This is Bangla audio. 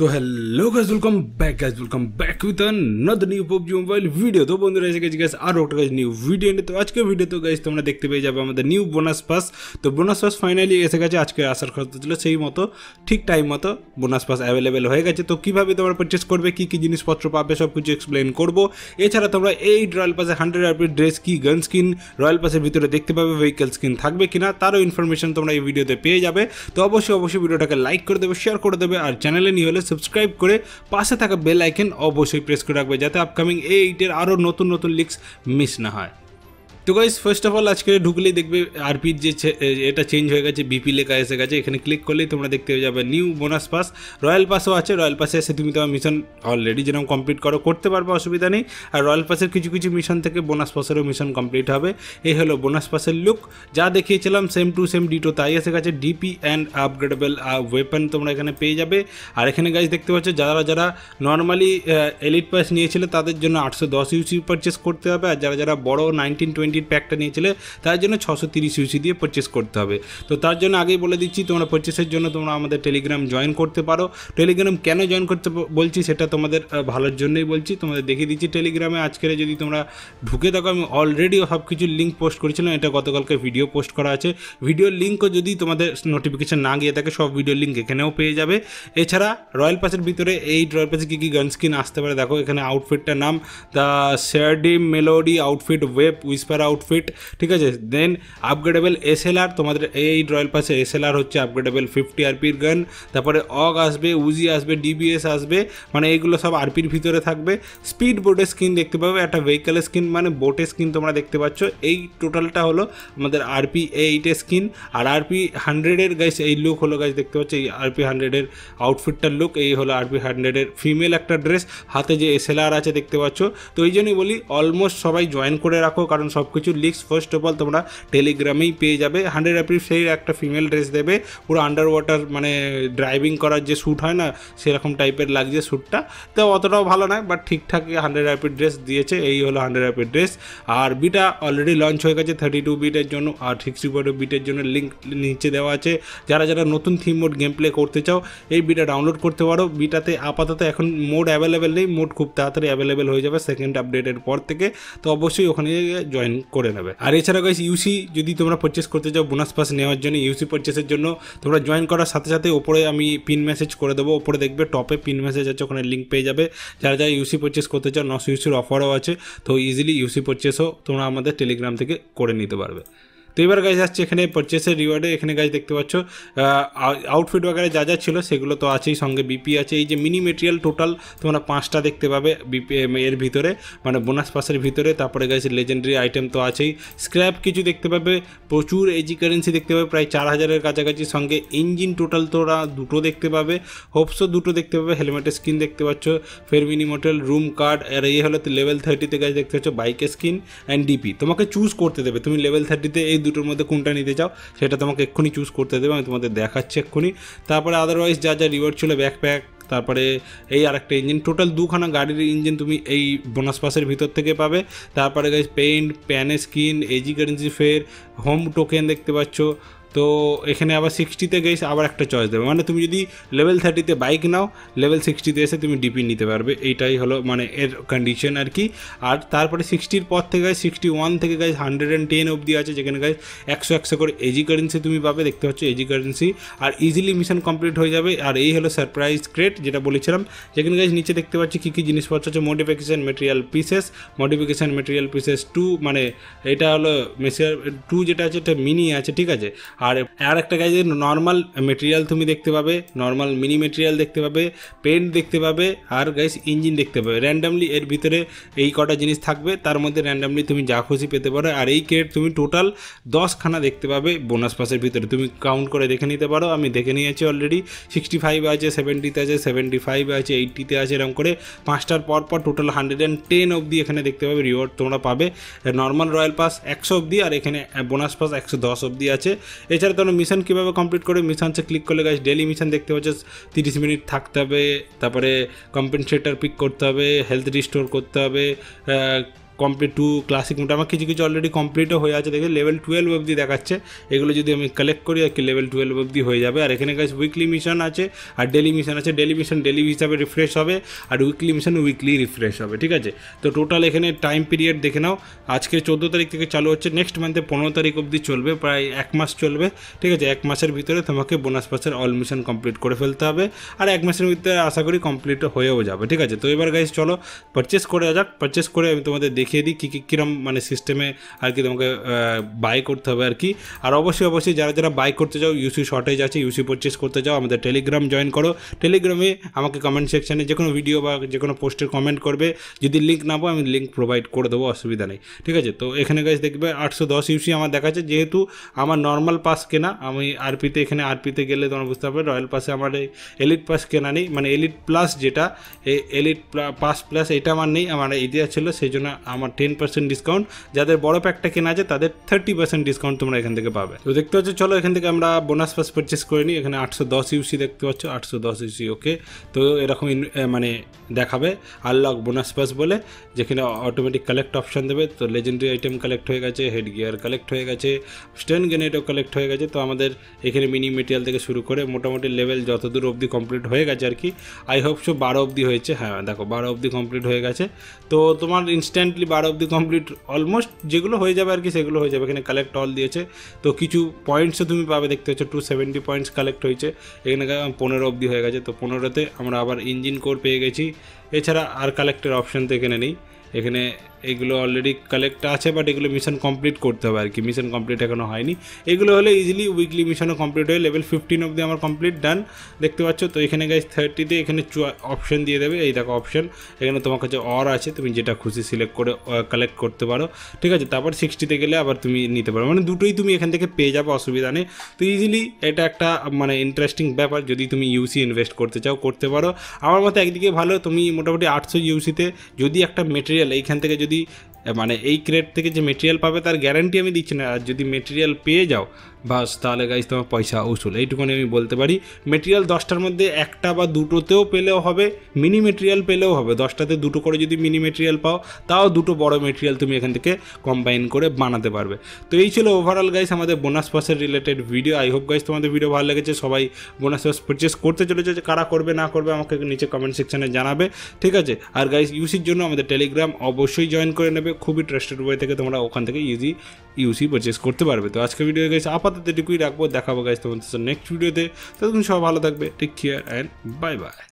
তো hello guys welcome back guys welcome back with নদ নিউ পবজি মোবাইল ভিডিও তো বন্ধুরা এসে গেছে গাছ আরও একটা গাছ নিউ ভিডিও নিয়ে তো আজকে ভিডিও তো গাছ তোমরা দেখতে পেয়ে যাবে আমাদের নিউ বোনাস পাস তো বোনাস পাস ফাইনালি এসে গেছে আজকে আসার খরচ ছিল সেই মতো ঠিক টাইম মতো বোনাস পাস অ্যাভেলেবেল হয়ে গেছে তো কীভাবে তোমরা পারচেস করবে কী কী জিনিসপত্র পাবে সব কিছু এক্সপ্লেন করবো এছাড়া তোমরা এই রয়্যাল পাসে হান্ড্রেড আরপির ড্রেস কি গান স্কিন রয়্যাল পাসের ভিতরে দেখতে পাবে ভেহিকেল স্কিন থাকবে কি না তারও ইনফরমেশন তোমরা এই ভিডিওতে পেয়ে যাবে তো অবশ্যই অবশ্যই ভিডিওটাকে লাইক করে দেবে শেয়ার করে দেবে আর চ্যানেলে নিয়ে হলে সাবস্ক্রাইব করে পাশে থাকা বেল আইকন অবশ্যই প্রেস করে রাখবে যাতে আপকামিং এইটের আরও নতুন নতুন লিক্স মিস না হয় তো গাইজ ফার্স্ট অফ অল আজকে ঢুকলেই দেখবে আরপির যে এটা চেঞ্জ হয়ে গেছে বিপি লেখা এসে গেছে এখানে ক্লিক করলেই তোমরা দেখতে পেয়ে যাবে নিউ বোনাস পাস রয়্যাল পাসও আছে রয়্যাল পাসে এসে তুমি তোমার মিশন অলরেডি যেরকম কমপ্লিট করো করতে পারবে অসুবিধা নেই আর রয়্যাল পাসের কিছু কিছু মিশন থেকে বোনাস পাসেরও মিশন কমপ্লিট হবে এই হলো বোনাস পাসের লুক যা দেখিয়েছিলাম সেম টু সেম ডিটো তাই এসে গেছে ডিপি অ্যান্ড আপগ্রেডেবল ওয়েপন তোমরা এখানে পেয়ে যাবে আর এখানে গাইজ দেখতে পাচ্ছ যারা যারা নর্মালি এলিট পাস নিয়েছিল তাদের জন্য আটশো দশ ইউসি পারচেস করতে হবে আর যারা যারা বড় নাইনটিন টোয়েন্টি টিকিট প্যাকটা নিয়েছিলে তার জন্য ছশো তিরিশ ইউসি দিয়ে পারচেস করতে হবে তো তার জন্য আগেই বলে দিচ্ছি তোমরা পারচেসের জন্য তোমরা আমাদের টেলিগ্রাম জয়েন করতে পারো টেলিগ্রাম কেন জয়েন করতে বলছি সেটা তোমাদের ভালোর জন্যই বলছি তোমাদের দেখিয়ে দিচ্ছি টেলিগ্রামে আজকের যদি তোমরা ঢুকে থাকো আমি অলরেডি সব কিছু লিঙ্ক পোস্ট করেছিলাম এটা গতকালকে ভিডিও পোস্ট করা আছে ভিডিওর লিঙ্কও যদি তোমাদের নোটিফিকেশান না গিয়ে থাকে সব ভিডিও লিঙ্ক এখানেও পেয়ে যাবে এছাড়া রয়্যাল পাসের ভিতরে এই রয়্যাল পাসে কী কী গান স্কিন আসতে পারে দেখো এখানে আউটফিটটার নাম দ্য শেয়ারডি melody outfit web whisper outfit ঠিক আছে দেন আপগ্রেডেবল এস তোমাদের এই রয়্যাল পাশে এস হচ্ছে আপগ্রেডেবল ফিফটি আরপির গান তারপরে অগ আসবে উজি আসবে ডিবিএস আসবে মানে এইগুলো সব আরপির ভিতরে থাকবে স্পিড বোটের স্কিন দেখতে পাবে একটা ভেহিকেলের স্কিন মানে বোটের স্কিন তোমরা দেখতে পাচ্ছ এই টোটালটা হলো আমাদের আরপি এইটের স্কিন আর আরপি হান্ড্রেডের গাইস এই লুক হলো গাইস দেখতে পাচ্ছ এই আরপি হান্ড্রেডের আউটফিটটার লুক এই হলো আরপি হান্ড্রেডের ফিমেল একটা ড্রেস হাতে যে এস আছে দেখতে পাচ্ছ তো এই জন্যই বলি অলমোস্ট সবাই জয়েন করে রাখো কারণ সব কিছু লিক্স ফার্স্ট অফ অল তোমরা টেলিগ্রামেই পেয়ে যাবে হান্ড্রেড সেই একটা ফিমেল ড্রেস দেবে পুরো আন্ডার ওয়াটার মানে ড্রাইভিং করার যে শ্যুট হয় না সেরকম টাইপের লাগছে শ্যুটটা তো অতটাও ভালো নয় বাট ঠিকঠাক হান্ড্রেড অ্যাপ্রিল ড্রেস দিয়েছে এই হলো হান্ড্রেড অ্যাপ্রিল ড্রেস আর বিটা অলরেডি লঞ্চ হয়ে গেছে থার্টি টু বিটের জন্য আর সিক্সটি ফোর বিটের জন্য লিঙ্ক নিচে দেওয়া আছে যারা যারা নতুন থিম মোড গেম প্লে করতে চাও এই বিটা ডাউনলোড করতে পারো বিটাতে আপাতত এখন মোড অ্যাভেলেবেল নেই মোড খুব তাড়াতাড়ি অ্যাভেলেবেল হয়ে যাবে সেকেন্ড আপডেটের পর থেকে তো অবশ্যই ওখানে জয়েন করে নেবে আর এছাড়া গাইস ইউসি যদি তোমরা পারচেস করতে চাও বোনাস পাস নেওয়ার জন্য ইউসি পারচেসের জন্য তোমরা জয়েন করার সাথে সাথে ওপরে আমি পিন মেসেজ করে দেবো ওপরে দেখবে টপে পিন মেসেজ আছে ওখানে লিঙ্ক পেয়ে যাবে যারা যারা ইউসি পারচেস করতে চাও নশো ইউসির অফারও আছে তো ইজিলি ইউসি পারচেসও তোমরা আমাদের টেলিগ্রাম থেকে করে নিতে পারবে তো এবার গাছ আসছে এখানে পারচেসের রিওয়ার্ডে এখানে গাছ দেখতে পাচ্ছ আউটফিট বাগারে যা যা ছিল সেগুলো তো আছেই সঙ্গে বিপি আছে এই যে মিনি মেটেরিয়াল টোটাল তোমরা পাঁচটা দেখতে পাবে বিপি এর ভিতরে মানে বোনাস পাসের ভিতরে তারপরে গাছ লেজেন্ডারি আইটেম তো আছেই স্ক্র্যাপ কিছু দেখতে পাবে প্রচুর এজি কারেন্সি দেখতে পাবে প্রায় চার হাজারের কাছাকাছি সঙ্গে ইঞ্জিন টোটাল তোরা দুটো দেখতে পাবে হোপসও দুটো দেখতে পাবে হেলমেটের স্কিন দেখতে পাচ্ছ ফের মিনি মোটেল রুম কার্ড আর এই হলো লেভেল থার্টিতে গাছ দেখতে পাচ্ছ বাইকের স্কিন অ্যান্ড ডিপি তোমাকে চুজ করতে দেবে তুমি লেভেল থার্টিতে এই দুটোর মধ্যে কোনটা নিতে চাও সেটা তোমাকে এক্ষুনি চুজ করতে দেবে আমি তোমাদের দেখাচ্ছি এক্ষুনি তারপরে আদারওয়াইজ যা যা রিওয়ার্ড ছিল ব্যাকপ্যাক তারপরে এই আরেকটা ইঞ্জিন টোটাল দুখানা গাড়ির ইঞ্জিন তুমি এই বোনাস পাসের ভিতর থেকে পাবে তারপরে গাছ পেইন্ট প্যানে স্কিন এজি কারেন্সি ফের হোম টোকেন দেখতে পাচ্ছ তো এখানে আবার সিক্সটিতে গেছে আবার একটা চয়েস দেবে মানে তুমি যদি লেভেল থার্টিতে বাইক নাও লেভেল সিক্সটিতে এসে তুমি ডিপি নিতে পারবে এইটাই হলো মানে এর কন্ডিশন আর কি আর তারপরে সিক্সটির পর থেকে গাছ সিক্সটি ওয়ান থেকে গাছ হান্ড্রেড অ্যান্ড টেন অবধি আছে যেখানে গাছ একশো একশো করে এজি কারেন্সি তুমি পাবে দেখতে পাচ্ছ এজি কারেন্সি আর ইজিলি মিশন কমপ্লিট হয়ে যাবে আর এই হলো সারপ্রাইজ ক্রেট যেটা বলেছিলাম যেখানে গাছ নিচে দেখতে পাচ্ছি কী কী জিনিসপত্র আছে modification material pieces modification material pieces two মানে এটা হলো মেসিয়ার টু যেটা আছে এটা মিনি আছে ঠিক আছে আর আর একটা গাইজে নর্মাল মেটেরিয়াল তুমি দেখতে পাবে নর্মাল মিনি মেটেরিয়াল দেখতে পাবে পেন্ট দেখতে পাবে আর গাইজ ইঞ্জিন দেখতে পাবে র্যান্ডামলি এর ভিতরে এই কটা জিনিস থাকবে তার মধ্যে র্যান্ডামলি তুমি যা খুশি পেতে পারো আর এই ক্রেট তুমি টোটাল দশখানা দেখতে পাবে বোনাস পাসের ভিতরে তুমি কাউন্ট করে দেখে নিতে পারো আমি দেখে নিয়েছি অলরেডি সিক্সটি ফাইভ আছে সেভেন্টিতে আছে সেভেন্টি ফাইভ আছে এইটিতে আছে এরকম করে পাঁচটার পর পর টোটাল হান্ড্রেড অ্যান্ড টেন অবধি এখানে দেখতে পাবে রিওয়ার্ড তোমরা পাবে নর্মাল রয়্যাল পাস একশো অবধি আর এখানে বোনাস পাস একশো দশ অবধি আছে এছাড়া তোমরা মিশন কীভাবে কমপ্লিট করে মিশনসে ক্লিক করলে গাছ ডেলি মিশন দেখতে পাচ্ছ তিরিশ মিনিট থাকতে হবে তারপরে কম্পেনসেটার পিক করতে হবে হেলথ রিস্টোর করতে হবে কমপ্লিট টু ক্লাসিক মোড আমার কিছু কিছু অলরেডি কমপ্লিটও হয়ে আছে দেখে লেভেল টুয়েলভ অবধি দেখাচ্ছে এগুলো যদি আমি কালেক্ট করি আর কি লেভেল টুয়েলভ অবধি হয়ে যাবে আর এখানে কাছে উইকলি মিশন আছে আর ডেলি মিশন আছে ডেলি মিশন ডেলি হিসাবে রিফ্রেশ হবে আর উইকলি মিশন উইকলি রিফ্রেশ হবে ঠিক আছে তো টোটাল এখানে টাইম পিরিয়ড দেখে নাও আজকে চোদ্দো তারিখ থেকে চালু হচ্ছে নেক্সট মান্থে পনেরো তারিখ অবধি চলবে প্রায় এক মাস চলবে ঠিক আছে এক মাসের ভিতরে তোমাকে বোনাস পাসের অল মিশন কমপ্লিট করে ফেলতে হবে আর এক মাসের ভিতরে আশা করি কমপ্লিট হয়েও যাবে ঠিক আছে তো এবার গাইজ চলো পারচেস করে যাক পারচেস করে আমি তোমাদের দেখি দেখিয়ে দিই কী কী কীরকম মানে সিস্টেমে আর কি তোমাকে বাই করতে হবে আর কি আর অবশ্যই অবশ্যই যারা যারা বাই করতে চাও ইউসি শর্টেজ আছে ইউসি পারচেস করতে চাও আমাদের টেলিগ্রাম জয়েন করো টেলিগ্রামে আমাকে কমেন্ট সেকশানে যে কোনো ভিডিও বা যে কোনো পোস্টের কমেন্ট করবে যদি লিঙ্ক না পাও আমি লিঙ্ক প্রোভাইড করে দেবো অসুবিধা নেই ঠিক আছে তো এখানে গাছ দেখবে আটশো দশ ইউসি আমার দেখাচ্ছে যেহেতু আমার নর্মাল পাস কেনা আমি আরপিতে এখানে আরপিতে গেলে তোমার বুঝতে পারবে রয়্যাল পাসে আমার এই এলিট পাস কেনা নেই মানে এলিট প্লাস যেটা এলিট পাস প্লাস এটা আমার নেই আমার ইতিহাস ছিল সেই জন্য আমার টেন পার্সেন্ট ডিসকাউন্ট যাদের বড় প্যাকটা কেনা আছে তাদের থার্টি পার্সেন্ট ডিসকাউন্ট তোমরা এখান থেকে পাবে তো দেখতে পাচ্ছ চলো এখান থেকে আমরা বোনাস পাস পারচেস করে নিই এখানে আটশো দশ ইউসি দেখতে পাচ্ছ আটশো দশ ইউসি ওকে তো এরকম মানে দেখাবে আনলক বোনাস পাস বলে যেখানে অটোমেটিক কালেক্ট অপশান দেবে তো লেজেন্ডারি আইটেম কালেক্ট হয়ে গেছে হেড গিয়ার কালেক্ট হয়ে গেছে স্টেন গ্রেনেডও কালেক্ট হয়ে গেছে তো আমাদের এখানে মিনি মেটেরিয়াল থেকে শুরু করে মোটামুটি লেভেল যতদূর অবধি কমপ্লিট হয়ে গেছে আর কি আই হোপ সো বারো অবধি হয়েছে হ্যাঁ দেখো বারো অবধি কমপ্লিট হয়ে গেছে তো তোমার ইনস্ট্যান্টলি বারো দি কমপ্লিট অলমোস্ট যেগুলো হয়ে যাবে আর কি সেগুলো হয়ে যাবে এখানে কালেক্ট অল দিয়েছে তো কিছু পয়েন্টসও তুমি পাবে দেখতে হচ্ছে টু সেভেন্টি পয়েন্টস কালেক্ট হয়েছে এখানে পনেরো অবধি হয়ে গেছে তো পনেরোতে আমরা আবার ইঞ্জিন কোর পেয়ে গেছি এছাড়া আর কালেক্টের অপশান তো এখানে নেই এখানে এগুলো অলরেডি কালেক্ট আছে বাট এগুলো মিশন কমপ্লিট করতে হবে আর কি মিশন কমপ্লিট এখনও হয়নি এগুলো হলে ইজিলি উইকলি মিশনও কমপ্লিট হয়ে লেভেল ফিফটিন অব্দি আমার কমপ্লিট ডান দেখতে পাচ্ছ তো এখানে গাইজ থার্টিতে এখানে অপশন দিয়ে দেবে এই দেখো অপশন এখানে তোমার কাছে অর আছে তুমি যেটা খুশি সিলেক্ট করে কালেক্ট করতে পারো ঠিক আছে তারপর সিক্সটিতে গেলে আবার তুমি নিতে পারো মানে দুটোই তুমি এখান থেকে পেয়ে যাবে অসুবিধা নেই তো ইজিলি এটা একটা মানে ইন্টারেস্টিং ব্যাপার যদি তুমি ইউসি ইনভেস্ট করতে চাও করতে পারো আমার মতে একদিকে ভালো তুমি মোটামুটি আটশো ইউসিতে যদি একটা মেটেরিয়াল लेई खान तक यदि माने ए क्रेडिट से जो मटेरियल পাবে তার গ্যারান্টি আমি দিচ্ছি না আর যদি মেটেরিয়াল পেয়ে যাও বাস তাহলে গাইজ তোমার পয়সা উসুল এইটুকুনি আমি বলতে পারি মেটেরিয়াল দশটার মধ্যে একটা বা দুটোতেও পেলেও হবে মিনি মেটেরিয়াল পেলেও হবে দশটাতে দুটো করে যদি মিনি মেটেরিয়াল পাও তাও দুটো বড় মেটেরিয়াল তুমি এখান থেকে কম্বাইন করে বানাতে পারবে তো এই ছিল ওভারঅল গাইজ আমাদের বোনাস পাসের related video I hope guys তোমাদের ভিডিও ভালো লেগেছে সবাই বোনাস পাস পারচেস করতে চলেছে যে কারা করবে না করবে আমাকে নিচে কমেন্ট সেকশানে জানাবে ঠিক আছে আর গাইজ ইউসির জন্য আমাদের টেলিগ্রাম অবশ্যই জয়েন করে নেবে খুবই ট্রাস্টেড ওয়ে থেকে তোমরা ওখান থেকে ইজি ইউসি পারচেস করতে পারবে তো আজকে ভিডিও গাইজ আপ আপাতত এটুকুই রাখবো দেখাবো গাইজ তোমাদের নেক্সট ভিডিওতে ততক্ষণ সব ভালো থাকবে take care and bye by